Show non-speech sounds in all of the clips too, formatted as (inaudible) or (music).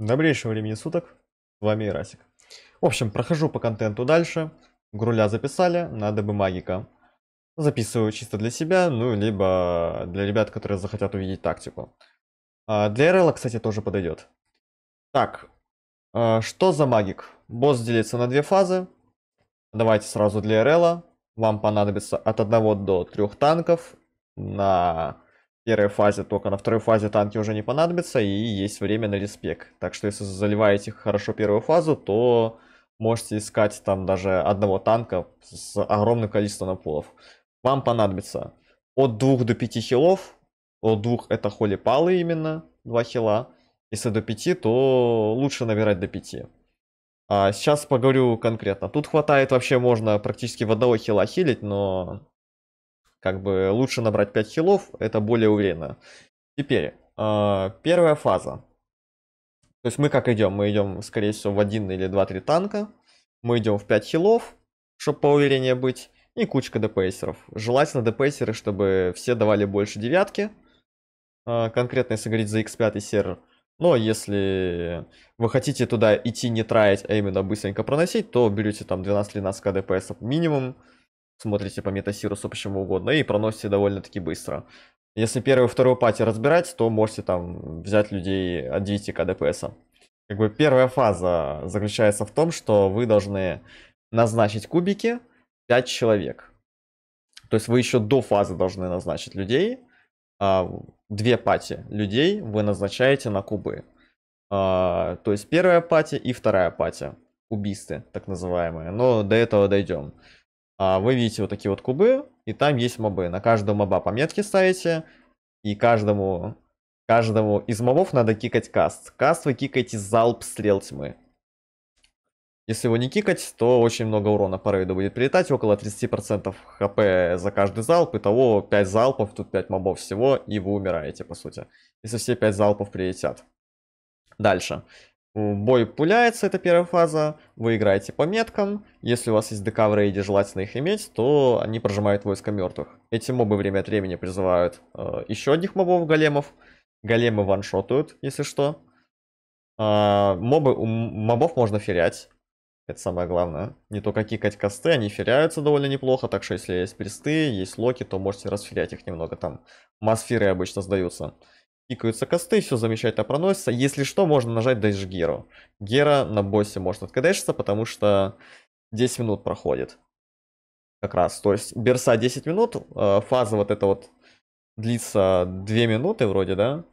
Добрейшего времени суток, с вами Ирасик. В общем, прохожу по контенту дальше. Груля записали, надо бы магика. Записываю чисто для себя, ну, либо для ребят, которые захотят увидеть тактику. А, для РЛ, кстати, тоже подойдет. Так, а, что за магик? Босс делится на две фазы. Давайте сразу для РЛ. Вам понадобится от 1 до 3 танков на первой фазе только, на второй фазе танки уже не понадобятся, и есть время на респек. Так что если заливаете хорошо первую фазу, то можете искать там даже одного танка с огромным количеством наполов. Вам понадобится от 2 до 5 хилов, от 2 это холи палы именно, 2 хила. Если до 5, то лучше набирать до 5. А сейчас поговорю конкретно. Тут хватает вообще, можно практически в одного хила хилить, но как бы лучше набрать 5 хилов, это более уверенно. Теперь, а, первая фаза. То есть мы как идем? Мы идем, скорее всего, в 1 или 2-3 танка. Мы идем в 5 хилов, чтобы поувереннее быть. И кучка дпсеров. Желательно дпсеры, чтобы все давали больше девятки. А, конкретно если говорить за x5 сервер. Но если вы хотите туда идти не траить, а именно быстренько проносить, то берете там 12-13 кдпсов минимум смотрите по метасирусу почему угодно и проносите довольно-таки быстро. Если первую вторую пати разбирать, то можете там взять людей от 9 кдпс. Как бы первая фаза заключается в том, что вы должны назначить кубики 5 человек. То есть вы еще до фазы должны назначить людей. А две пати людей вы назначаете на кубы. А, то есть первая пати и вторая пати. Убийцы, так называемые. Но до этого дойдем. А, вы видите вот такие вот кубы, и там есть мобы. На каждого моба пометки ставите, и каждому, каждому из мобов надо кикать каст. Каст вы кикаете залп стрел тьмы. Если его не кикать, то очень много урона по рейду будет прилетать, около 30% хп за каждый залп, и того 5 залпов, тут 5 мобов всего, и вы умираете, по сути. Если все 5 залпов прилетят. Дальше. Бой пуляется, это первая фаза, вы играете по меткам, если у вас есть ДК в рейде, желательно их иметь, то они прожимают войска мертвых. Эти мобы время от времени призывают э, еще одних мобов големов, големы ваншотают, если что. Э, мобы, у мобов можно ферять, это самое главное. Не только кикать косты, они феряются довольно неплохо, так что если есть присты, есть локи, то можете расферять их немного там. Масфиры обычно сдаются. Пикаются косты, все замечательно проносится. Если что, можно нажать дальше Геру. Гера на боссе может откадешься, потому что 10 минут проходит. Как раз. То есть берса 10 минут, э, фаза вот эта вот длится 2 минуты вроде, да?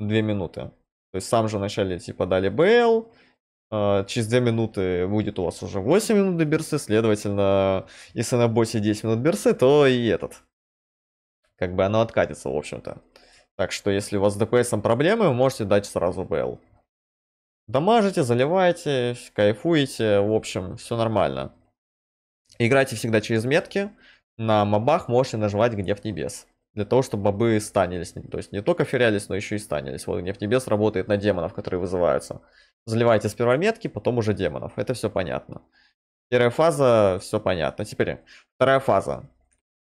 2 минуты. То есть сам самом же начале типа дали БЛ, э, через 2 минуты будет у вас уже 8 минут до берсы, следовательно, если на боссе 10 минут берсы, то и этот. Как бы оно откатится, в общем-то. Так что, если у вас с ДПСом проблемы, вы можете дать сразу БЛ. Дамажите, заливаете, кайфуете, в общем, все нормально. Играйте всегда через метки. На мобах можете нажимать гнев небес. Для того, чтобы мобы станились. То есть не только ферялись, но еще и станились. Вот гнев небес работает на демонов, которые вызываются. Заливайте сперва метки, потом уже демонов. Это все понятно. Первая фаза, все понятно. Теперь вторая фаза.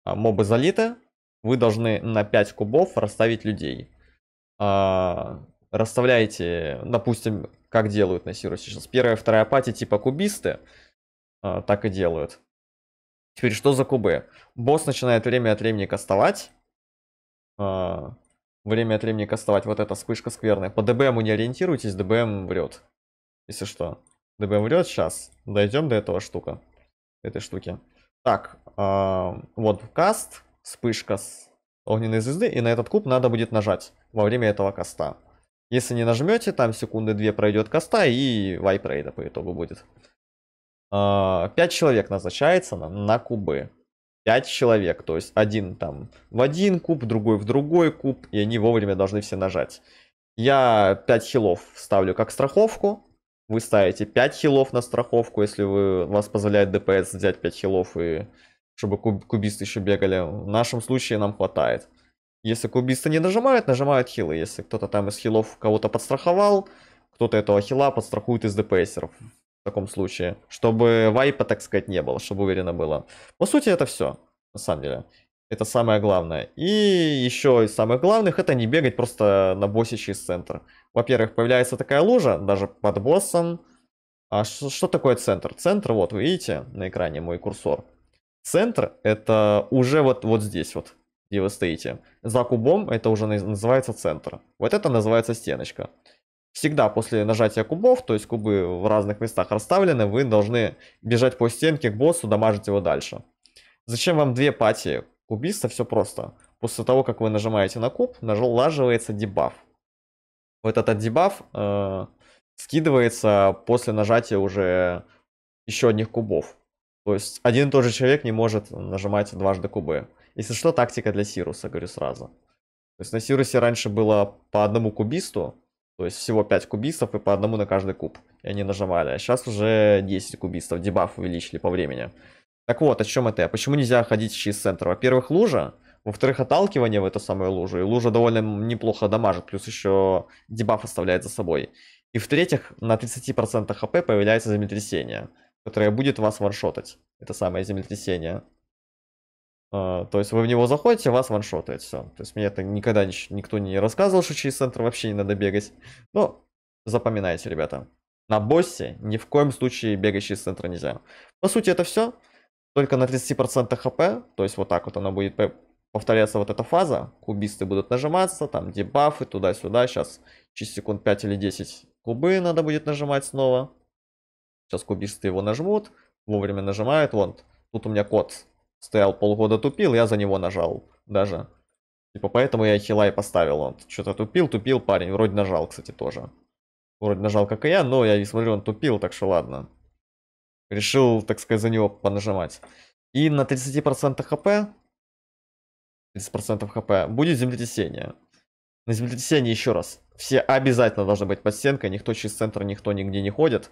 А, мобы залиты, вы должны на 5 кубов расставить людей. А, расставляете, допустим, как делают на Сирусе сейчас. Первая, вторая пати типа кубисты а, так и делают. Теперь что за кубы? Босс начинает время от времени кастовать. А, время от времени кастовать вот эта вспышка скверная. По ДБМу не ориентируйтесь, ДБМ врет. Если что. ДБМ врет сейчас. Дойдем до этого штука. Этой штуки. Так, э, вот каст вспышка с огненной звезды, и на этот куб надо будет нажать во время этого каста. Если не нажмете, там секунды две пройдет каста и вайп рейда по итогу будет. А, пять человек назначается на, на кубы. Пять человек, то есть один там в один куб, другой в другой куб, и они вовремя должны все нажать. Я 5 хилов ставлю как страховку. Вы ставите 5 хилов на страховку, если вы, вас позволяет ДПС взять 5 хилов и чтобы куб, кубисты еще бегали. В нашем случае нам хватает. Если кубисты не нажимают, нажимают хилы. Если кто-то там из хилов кого-то подстраховал, кто-то этого хила подстрахует из дпсеров. В таком случае. Чтобы вайпа, так сказать, не было, чтобы уверенно было. По сути, это все. На самом деле. Это самое главное. И еще из самых главных это не бегать просто на боссе через центр. Во-первых, появляется такая лужа, даже под боссом. А что, что такое центр? Центр, вот вы видите на экране мой курсор. Центр это уже вот, вот здесь вот, где вы стоите. За кубом это уже называется центр. Вот это называется стеночка. Всегда после нажатия кубов, то есть кубы в разных местах расставлены, вы должны бежать по стенке к боссу, дамажить его дальше. Зачем вам две пати Кубиста Все просто. После того, как вы нажимаете на куб, налаживается дебаф. Вот этот дебаф э, скидывается после нажатия уже еще одних кубов. То есть один и тот же человек не может нажимать дважды кубы. Если что, тактика для Сируса, говорю сразу. То есть на Сирусе раньше было по одному кубисту, то есть всего 5 кубистов и по одному на каждый куб. И они нажимали. А сейчас уже 10 кубистов. Дебаф увеличили по времени. Так вот, о чем это Почему нельзя ходить через центр? Во-первых, лужа. Во-вторых, отталкивание в эту самую лужу. И лужа довольно неплохо дамажит. Плюс еще дебаф оставляет за собой. И в-третьих, на 30% хп появляется землетрясение которая будет вас ваншотать. Это самое землетрясение. А, то есть вы в него заходите, вас ваншотает все. То есть мне это никогда никто не рассказывал, что через центр вообще не надо бегать. Но запоминайте, ребята. На боссе ни в коем случае бегать через центр нельзя. По сути это все. Только на 30% хп, то есть вот так вот она будет повторяться вот эта фаза. Кубисты будут нажиматься, там дебафы туда-сюда. Сейчас через секунд 5 или 10 кубы надо будет нажимать снова. Сейчас кубисты его нажмут, вовремя нажимают. Вот, тут у меня кот стоял полгода тупил, я за него нажал даже. Типа поэтому я хила и поставил. Он что-то тупил, тупил парень. Вроде нажал, кстати, тоже. Вроде нажал, как и я, но я не смотрю, он тупил, так что ладно. Решил, так сказать, за него понажимать. И на 30% хп... 30% хп. Будет землетрясение. На землетрясение еще раз. Все обязательно должны быть под стенкой. Никто через центр, никто нигде не ходит.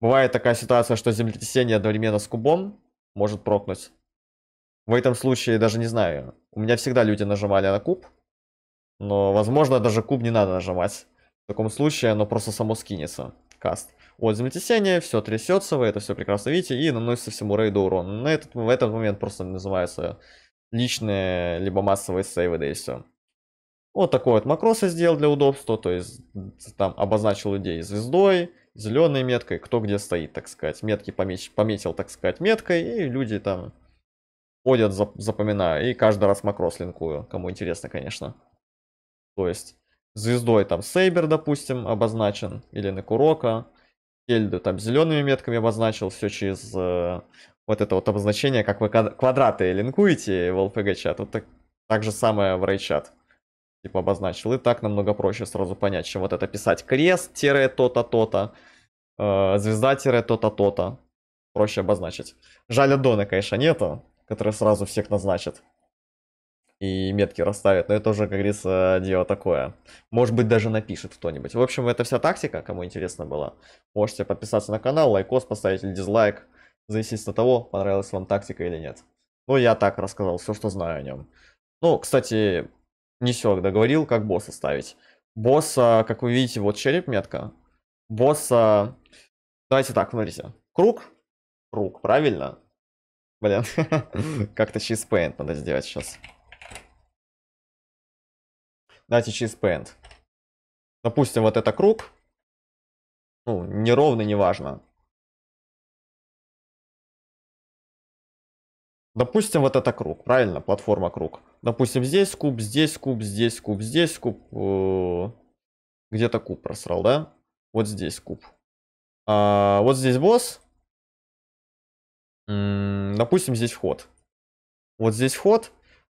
Бывает такая ситуация, что землетрясение одновременно с кубом может прокнуть. В этом случае даже не знаю. У меня всегда люди нажимали на куб. Но, возможно, даже куб не надо нажимать. В таком случае оно просто само скинется. Каст. Вот землетрясение, все трясется, вы это все прекрасно видите, и наносится всему рейду урон. На этот, в этот момент просто называется личные, либо массовые сейвы, да и все. Вот такой вот макрос я сделал для удобства, то есть там обозначил людей звездой, зеленой меткой, кто где стоит, так сказать. Метки помеч, пометил, так сказать, меткой, и люди там ходят, запоминаю. И каждый раз макрос линкую, кому интересно, конечно. То есть звездой там Сейбер, допустим, обозначен, или Накурока. Кельду там зелеными метками обозначил, все через э, вот это вот обозначение, как вы квадраты линкуете в LPG чат. Вот так, так же самое в рейчат типа обозначил. И так намного проще сразу понять, чем вот это писать крест тире то-то то-то, э, звезда тире то-то то-то. Проще обозначить. Жаль, Адона, конечно, нету, который сразу всех назначит и метки расставит, но это уже, как говорится, дело такое. Может быть, даже напишет кто-нибудь. В общем, это вся тактика, кому интересно было. Можете подписаться на канал, лайкос поставить или дизлайк, зависит от того, понравилась вам тактика или нет. Ну, я так рассказал все, что знаю о нем. Ну, кстати, не все договорил, как босса ставить. Босса, как вы видите, вот череп метка. Босса... Давайте так, смотрите. Круг. Круг, правильно? Блин, (laughs) как-то через Paint надо сделать сейчас. Давайте через Paint. Допустим, вот это круг. Ну, неровный, неважно. Допустим, вот это круг, правильно? Платформа круг. Допустим, здесь куб, здесь куб, здесь куб, здесь куб. Э, где-то куб просрал, да? Вот здесь куб. А, вот здесь босс. Допустим, здесь вход. Вот здесь вход.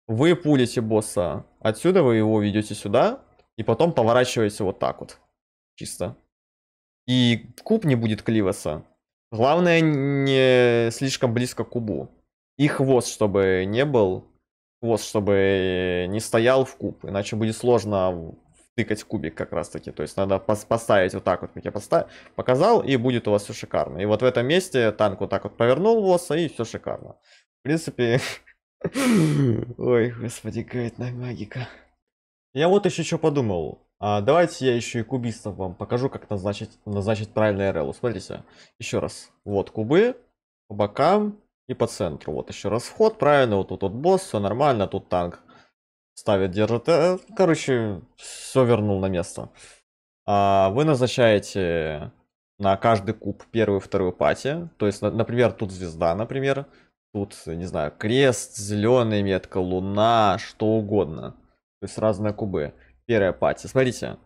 Вы пулите босса. Отсюда вы его ведете сюда. И потом поворачиваете вот так вот. Чисто. И куб не будет кливаса. Главное, не слишком близко к кубу. И хвост, чтобы не был. Вот, чтобы не стоял в куб, иначе будет сложно тыкать кубик как раз таки. То есть надо поставить вот так вот, как я показал, и будет у вас все шикарно. И вот в этом месте танк вот так вот повернул босса, и все шикарно. В принципе... (laughs) Ой, господи, какая магика. Я вот еще что подумал. А, давайте я еще и кубистов вам покажу, как назначить, назначить правильный РЛ. Смотрите, еще раз. Вот кубы, по бокам, и по центру. Вот еще раз вход. Правильно, вот тут вот босс, все нормально, тут танк ставит, держит. Э, короче, все вернул на место. А, вы назначаете на каждый куб первую и вторую пати. То есть, например, тут звезда, например. Тут, не знаю, крест, зеленая метка, луна, что угодно. То есть разные кубы. Первая пати. Смотрите.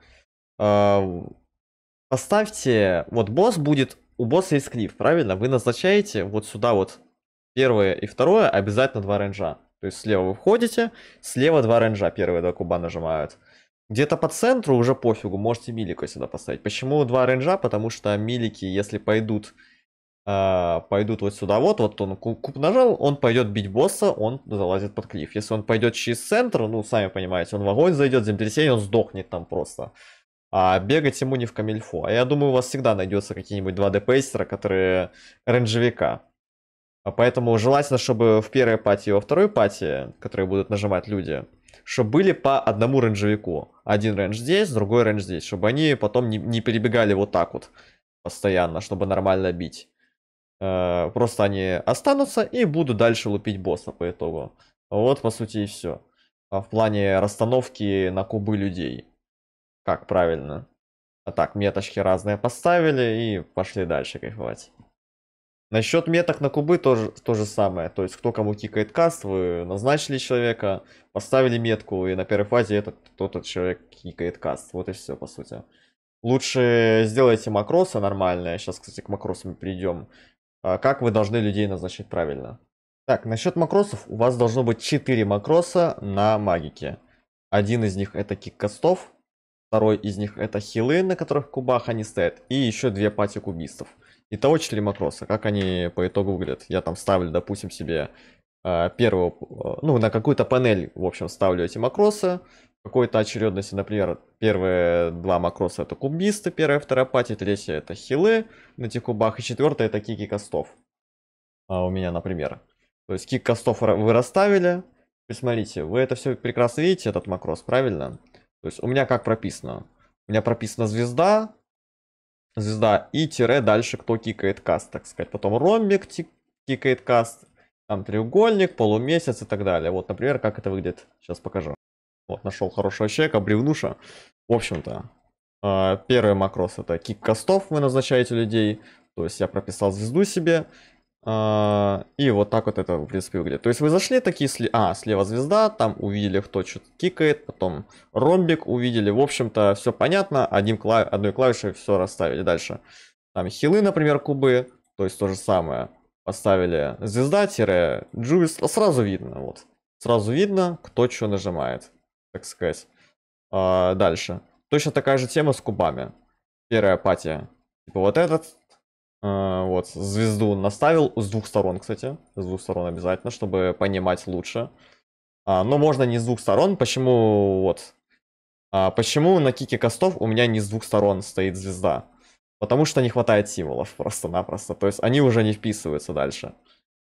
А, поставьте... Вот босс будет... У босса есть клиф, правильно? Вы назначаете вот сюда вот Первое и второе обязательно два ренжа. То есть слева вы входите, слева два ренжа, первые два куба нажимают. Где-то по центру уже пофигу, можете милика сюда поставить. Почему два ренжа? Потому что милики, если пойдут э, пойдут вот сюда, вот, вот он куб нажал, он пойдет бить босса, он залазит под клиф. Если он пойдет через центр, ну, сами понимаете, он в огонь зайдет, землетрясение, он сдохнет там просто. А бегать ему не в камильфо. А я думаю, у вас всегда найдется какие-нибудь два дпсера, которые ренжевика. А поэтому желательно, чтобы в первой пати и во второй пати, которые будут нажимать люди, чтобы были по одному рейнджевику. Один рейндж здесь, другой рейндж здесь. Чтобы они потом не, не перебегали вот так вот постоянно, чтобы нормально бить. Э, просто они останутся и будут дальше лупить босса по итогу. Вот, по сути, и все. А в плане расстановки на кубы людей. Как правильно. А так, меточки разные поставили и пошли дальше кайфовать. Насчет меток на кубы тоже то же самое. То есть, кто кому кикает каст, вы назначили человека, поставили метку, и на первой фазе этот кто-то человек кикает каст. Вот и все, по сути. Лучше сделайте макросы нормальные. Сейчас, кстати, к макросам придем. А как вы должны людей назначить правильно? Так, насчет макросов. У вас должно быть 4 макроса на магике. Один из них это кик кастов, второй из них это хилы, на которых кубах они стоят, и еще две пати кубистов. Итого 4 макроса, как они по итогу выглядят. Я там ставлю, допустим, себе э, первую, э, ну, на какую-то панель, в общем, ставлю эти макросы. В какой-то очередности, например, первые два макроса это кубисты, первая, вторая пати, третья это хилы на этих кубах, и четвертая это кики костов. А у меня, например. То есть кик костов вы расставили. Посмотрите, вы это все прекрасно видите, этот макрос, правильно? То есть у меня как прописано? У меня прописана звезда, звезда и тире дальше кто кикает каст, так сказать. Потом ромбик кикает каст, там треугольник, полумесяц и так далее. Вот, например, как это выглядит. Сейчас покажу. Вот, нашел хорошего человека, бревнуша. В общем-то, а, первый макрос это кик кастов, вы назначаете людей. То есть я прописал звезду себе, а, и вот так вот это, в принципе, выглядит. То есть вы зашли такие, сли... а, слева звезда, там увидели, кто что-то кикает, потом ромбик увидели. В общем-то, все понятно, одним кла... одной клавишей все расставили. Дальше там хилы, например, кубы, то есть то же самое. Поставили звезда, тире, джуис, а сразу видно, вот. Сразу видно, кто что нажимает, так сказать. А, дальше. Точно такая же тема с кубами. Первая апатия. Типа вот этот Э, вот, звезду наставил с двух сторон, кстати. С двух сторон обязательно, чтобы понимать лучше. А, но можно не с двух сторон. Почему вот? А, почему на кике костов у меня не с двух сторон стоит звезда? Потому что не хватает символов просто-напросто. То есть они уже не вписываются дальше.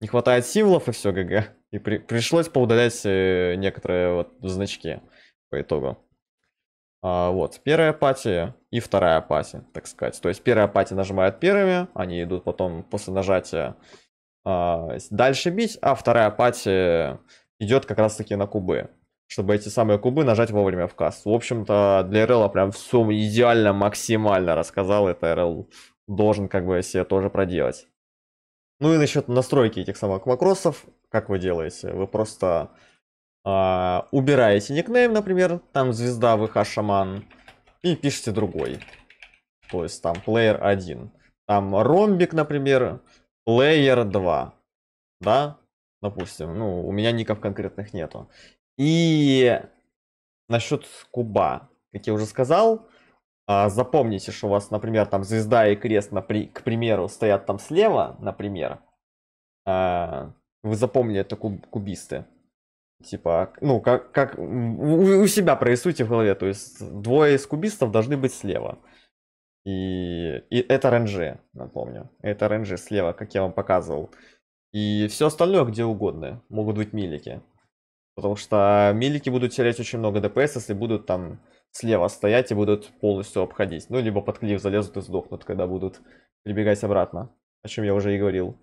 Не хватает символов и все, ГГ. И при пришлось поудалять э, некоторые вот значки по итогу. А, вот, первая пати и вторая пати, так сказать. То есть первая пати нажимает первыми, они идут потом после нажатия а, дальше бить, а вторая пати идет как раз таки на кубы, чтобы эти самые кубы нажать вовремя в кассу. В общем-то, для РЛа прям все идеально, максимально рассказал, это РЛ должен как бы себе тоже проделать. Ну и насчет настройки этих самых макросов, как вы делаете? Вы просто а, убираете никнейм, например, там звезда ВХ шаман, и пишите другой. То есть там player 1. Там ромбик, например, player 2. Да? Допустим, ну, у меня ников конкретных нету. И насчет куба, как я уже сказал, а, запомните, что у вас, например, там звезда и крест, к примеру, стоят там слева, например. А, вы запомнили это куб кубисты. Типа, а ну, как, как у, у себя прорисуйте в голове. То есть двое из кубистов должны быть слева. И, и это РНЖ, напомню. Это РНЖ слева, как я вам показывал. И все остальное где угодно. Могут быть милики. Потому что милики будут терять очень много ДПС, если будут там слева стоять и будут полностью обходить. Ну, либо под клиф залезут и сдохнут, когда будут прибегать обратно. О чем я уже и говорил.